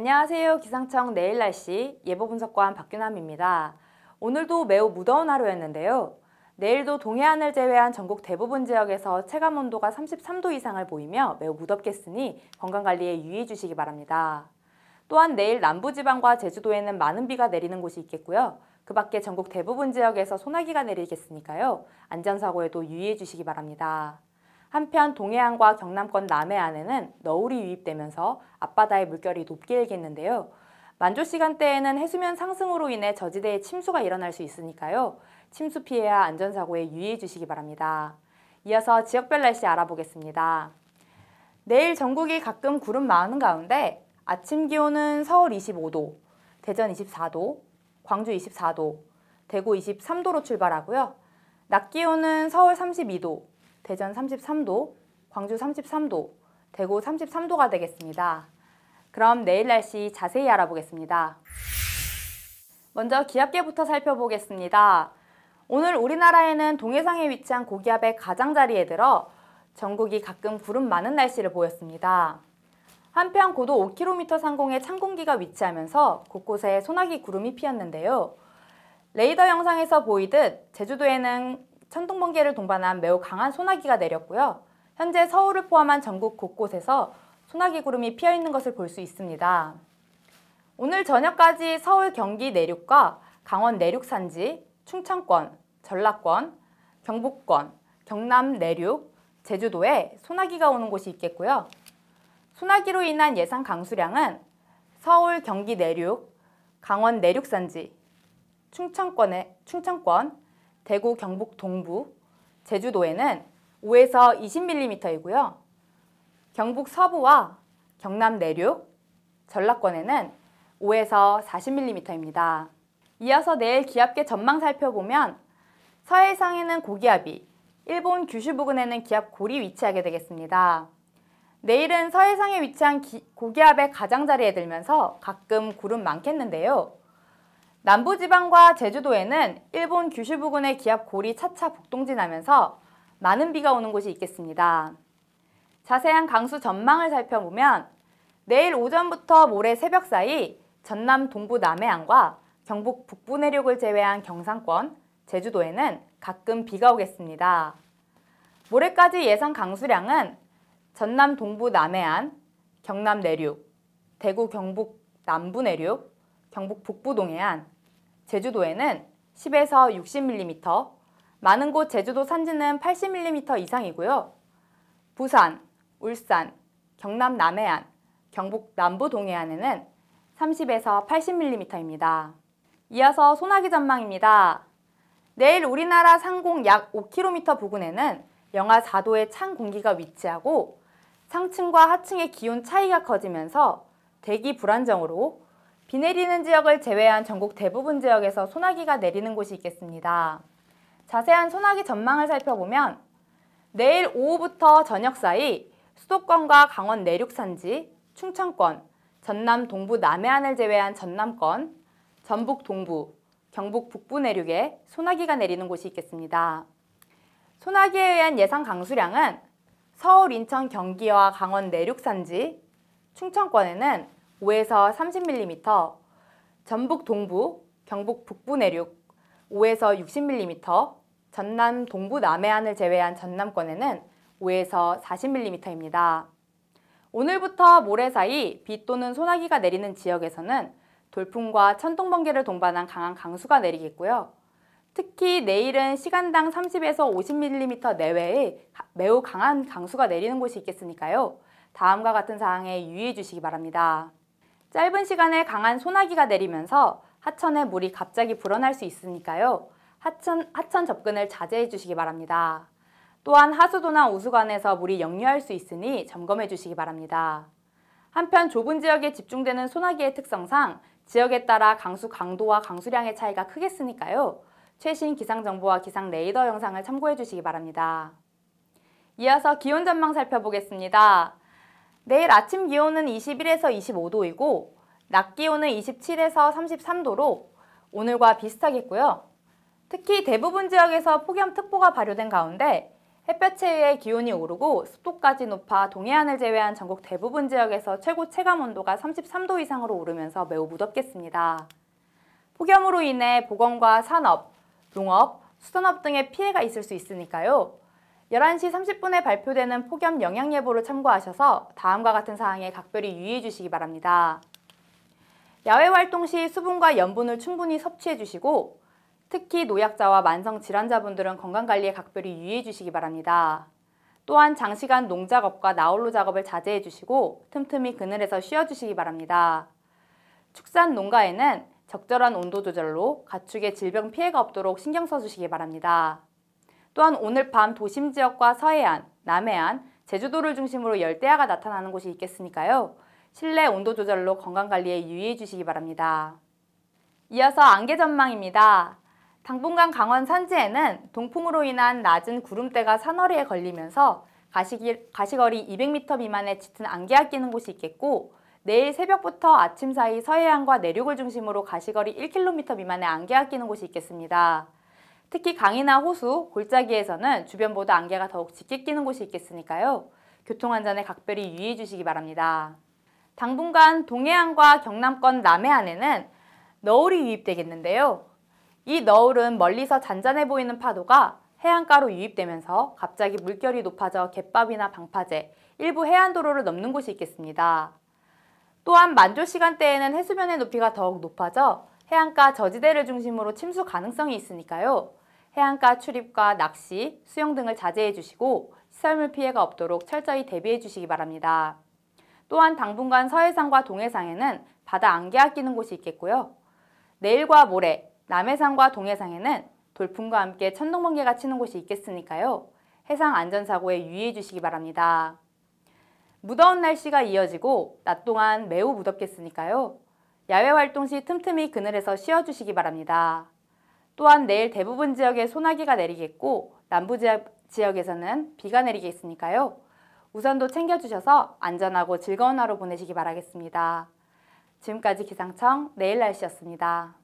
안녕하세요. 기상청 내일 날씨 예보 분석관 박규남입니다. 오늘도 매우 무더운 하루였는데요. 내일도 동해안을 제외한 전국 대부분 지역에서 체감 온도가 33도 이상을 보이며 매우 무덥겠으니 건강관리에 유의해 주시기 바랍니다. 또한 내일 남부지방과 제주도에는 많은 비가 내리는 곳이 있겠고요. 그 밖에 전국 대부분 지역에서 소나기가 내리겠으니까요. 안전사고에도 유의해 주시기 바랍니다. 한편 동해안과 경남권 남해안에는 너울이 유입되면서 앞바다의 물결이 높게 일겠는데요. 만조 시간대에는 해수면 상승으로 인해 저지대에 침수가 일어날 수 있으니까요. 침수 피해와 안전사고에 유의해 주시기 바랍니다. 이어서 지역별 날씨 알아보겠습니다. 내일 전국이 가끔 구름 많은 가운데 아침 기온은 서울 25도, 대전 24도, 광주 24도, 대구 23도로 출발하고요. 낮 기온은 서울 32도, 대전 33도, 광주 33도, 대구 33도가 되겠습니다. 그럼 내일 날씨 자세히 알아보겠습니다. 먼저 기압계부터 살펴보겠습니다. 오늘 우리나라에는 동해상에 위치한 고기압의 가장자리에 들어 전국이 가끔 구름 많은 날씨를 보였습니다. 한편 고도 5km 상공에 찬 공기가 위치하면서 곳곳에 소나기 구름이 피었는데요. 레이더 영상에서 보이듯 제주도에는 천둥 번개를 동반한 매우 강한 소나기가 내렸고요. 현재 서울을 포함한 전국 곳곳에서 소나기 구름이 피어 있는 것을 볼 수 있습니다. 오늘 저녁까지 서울 경기 내륙과 강원 내륙 산지, 충청권, 전라권, 경북권, 경남 내륙, 제주도에 소나기가 오는 곳이 있겠고요. 소나기로 인한 예상 강수량은 서울 경기 내륙, 강원 내륙 산지, 충청권의 충청권, 대구 경북 동부, 제주도에는 5에서 20mm이고요. 경북 서부와 경남 내륙, 전라권에는 5에서 40mm입니다. 이어서 내일 기압계 전망 살펴보면 서해상에는 고기압이, 일본 규슈 부근에는 기압 골이 위치하게 되겠습니다. 내일은 서해상에 위치한 기, 고기압의 가장자리에 들면서 가끔 구름 많겠는데요. 남부지방과 제주도에는 일본 규슈 부근의 기압 골이 차차 북동진하면서 많은 비가 오는 곳이 있겠습니다. 자세한 강수 전망을 살펴보면 내일 오전부터 모레 새벽 사이 전남 동부 남해안과 경북 북부 내륙을 제외한 경상권, 제주도에는 가끔 비가 오겠습니다. 모레까지 예상 강수량은 전남 동부 남해안, 경남 내륙, 대구 경북 남부 내륙, 경북 북부 동해안, 제주도에는 10에서 60mm, 많은 곳 제주도 산지는 80mm 이상이고요. 부산, 울산, 경남 남해안, 경북 남부 동해안에는 30에서 80mm입니다. 이어서 소나기 전망입니다. 내일 우리나라 상공 약 5km 부근에는 영하 4도의 찬 공기가 위치하고 상층과 하층의 기온 차이가 커지면서 대기 불안정으로 비 내리는 지역을 제외한 전국 대부분 지역에서 소나기가 내리는 곳이 있겠습니다. 자세한 소나기 전망을 살펴보면 내일 오후부터 저녁 사이 수도권과 강원 내륙 산지, 충청권, 전남 동부 남해안을 제외한 전남권, 전북 동부, 경북 북부 내륙에 소나기가 내리는 곳이 있겠습니다. 소나기에 의한 예상 강수량은 서울, 인천, 경기와 강원 내륙 산지, 충청권에는 5에서 30mm, 전북 동부, 경북 북부 내륙 5에서 60mm, 전남 동부 남해안을 제외한 전남권에는 5에서 40mm입니다. 오늘부터 모레 사이 비 또는 소나기가 내리는 지역에서는 돌풍과 천둥 번개를 동반한 강한 강수가 내리겠고요. 특히 내일은 시간당 30에서 50mm 내외의 매우 강한 강수가 내리는 곳이 있겠으니까요. 다음과 같은 사항에 유의해 주시기 바랍니다. 짧은 시간에 강한 소나기가 내리면서 하천에 물이 갑자기 불어날 수 있으니까요. 하천, 하천 접근을 자제해 주시기 바랍니다. 또한 하수도나 우수관에서 물이 역류할 수 있으니 점검해 주시기 바랍니다. 한편 좁은 지역에 집중되는 소나기의 특성상 지역에 따라 강수 강도와 강수량의 차이가 크겠으니까요. 최신 기상 정보와 기상 레이더 영상을 참고해 주시기 바랍니다. 이어서 기온 전망 살펴보겠습니다. 내일 아침 기온은 21에서 25도이고 낮 기온은 27에서 33도로 오늘과 비슷하겠고요. 특히 대부분 지역에서 폭염특보가 발효된 가운데 햇볕에 의해 기온이 오르고 습도까지 높아 동해안을 제외한 전국 대부분 지역에서 최고 체감 온도가 33도 이상으로 오르면서 매우 무덥겠습니다. 폭염으로 인해 보건과 산업, 농업, 수산업 등의 피해가 있을 수 있으니까요. 11시 30분에 발표되는 폭염 영향 예보를 참고하셔서 다음과 같은 사항에 각별히 유의해 주시기 바랍니다. 야외 활동 시 수분과 염분을 충분히 섭취해 주시고 특히 노약자와 만성 질환자분들은 건강관리에 각별히 유의해 주시기 바랍니다. 또한 장시간 농작업과 나홀로 작업을 자제해 주시고 틈틈이 그늘에서 쉬어 주시기 바랍니다. 축산 농가에는 적절한 온도 조절로 가축의 질병 피해가 없도록 신경 써 주시기 바랍니다. 또한 오늘 밤 도심 지역과 서해안, 남해안, 제주도를 중심으로 열대야가 나타나는 곳이 있겠으니까요. 실내 온도 조절로 건강관리에 유의해 주시기 바랍니다. 이어서 안개 전망입니다. 당분간 강원 산지에는 동풍으로 인한 낮은 구름대가 산허리에 걸리면서 가시길, 가시거리 200m 미만의 짙은 안개가 끼는 곳이 있겠고 내일 새벽부터 아침 사이 서해안과 내륙을 중심으로 가시거리 1km 미만의 안개가 끼는 곳이 있겠습니다. 특히 강이나 호수, 골짜기에서는 주변보다 안개가 더욱 짙게 끼는 곳이 있겠으니까요. 교통 안전에 각별히 유의해 주시기 바랍니다. 당분간 동해안과 경남권 남해안에는 너울이 유입되겠는데요. 이 너울은 멀리서 잔잔해 보이는 파도가 해안가로 유입되면서 갑자기 물결이 높아져 갯밥이나 방파제, 일부 해안도로를 넘는 곳이 있겠습니다. 또한 만조 시간대에는 해수면의 높이가 더욱 높아져 해안가 저지대를 중심으로 침수 가능성이 있으니까요. 해안가 출입과 낚시, 수영 등을 자제해 주시고 시설물 피해가 없도록 철저히 대비해 주시기 바랍니다. 또한 당분간 서해상과 동해상에는 바다 안개가 끼는 곳이 있겠고요. 내일과 모레 남해상과 동해상에는 돌풍과 함께 천둥번개가 치는 곳이 있겠으니까요. 해상 안전사고에 유의해 주시기 바랍니다. 무더운 날씨가 이어지고 낮 동안 매우 무덥겠으니까요. 야외 활동 시 틈틈이 그늘에서 쉬어주시기 바랍니다. 또한 내일 대부분 지역에 소나기가 내리겠고 남부 지역에서는 비가 내리겠으니까요. 우산도 챙겨주셔서 안전하고 즐거운 하루 보내시기 바라겠습니다. 지금까지 기상청 내일 날씨였습니다.